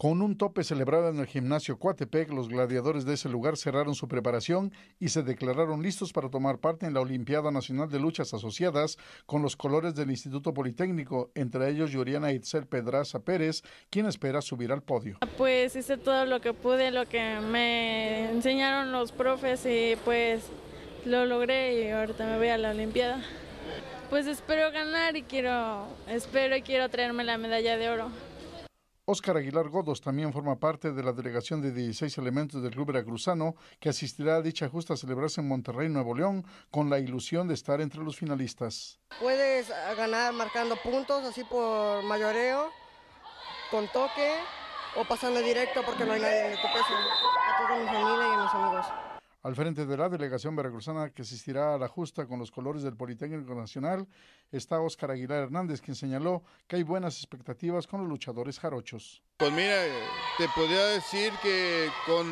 Con un tope celebrado en el gimnasio Coatepec, los gladiadores de ese lugar cerraron su preparación y se declararon listos para tomar parte en la Olimpiada Nacional de Luchas Asociadas con los colores del Instituto Politécnico, entre ellos Yuriana Itzel Pedraza Pérez, quien espera subir al podio. Ah, pues hice todo lo que pude, lo que me enseñaron los profes y pues lo logré y ahorita me voy a la Olimpiada. Pues espero ganar y quiero, espero y quiero traerme la medalla de oro. Óscar Aguilar Godos también forma parte de la delegación de 16 elementos del Club Veracruzano que asistirá a dicha justa celebrarse en Monterrey, Nuevo León, con la ilusión de estar entre los finalistas. Puedes ah, ganar marcando puntos, así por mayoreo, con toque o pasando directo porque no hay nadie en tu peso. A toda mi familia y a mis amigos al frente de la delegación veracruzana que asistirá a la justa con los colores del Politécnico Nacional está Óscar Aguilar Hernández, quien señaló que hay buenas expectativas con los luchadores jarochos. Pues mira, eh, te podría decir que con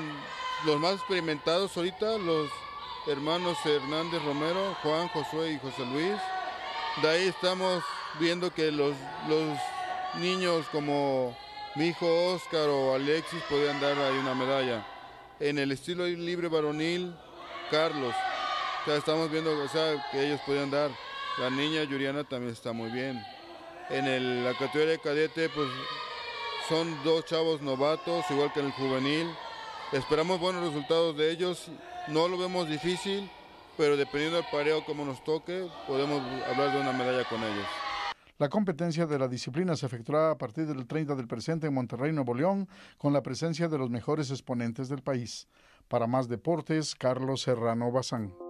los más experimentados ahorita, los hermanos Hernández Romero, Juan, Josué y José Luis, de ahí estamos viendo que los, los niños como mi hijo Óscar o Alexis podían dar ahí una medalla en el estilo libre varonil, Carlos. O estamos viendo que ellos podían dar. La niña Yuriana también está muy bien. En el, la categoría de cadete, pues son dos chavos novatos, igual que en el juvenil. Esperamos buenos resultados de ellos. No lo vemos difícil, pero dependiendo del pareo como nos toque, podemos hablar de una medalla con ellos. La competencia de la disciplina se efectuará a partir del 30 del presente en Monterrey, Nuevo León, con la presencia de los mejores exponentes del país. Para más deportes, Carlos Serrano Bazán.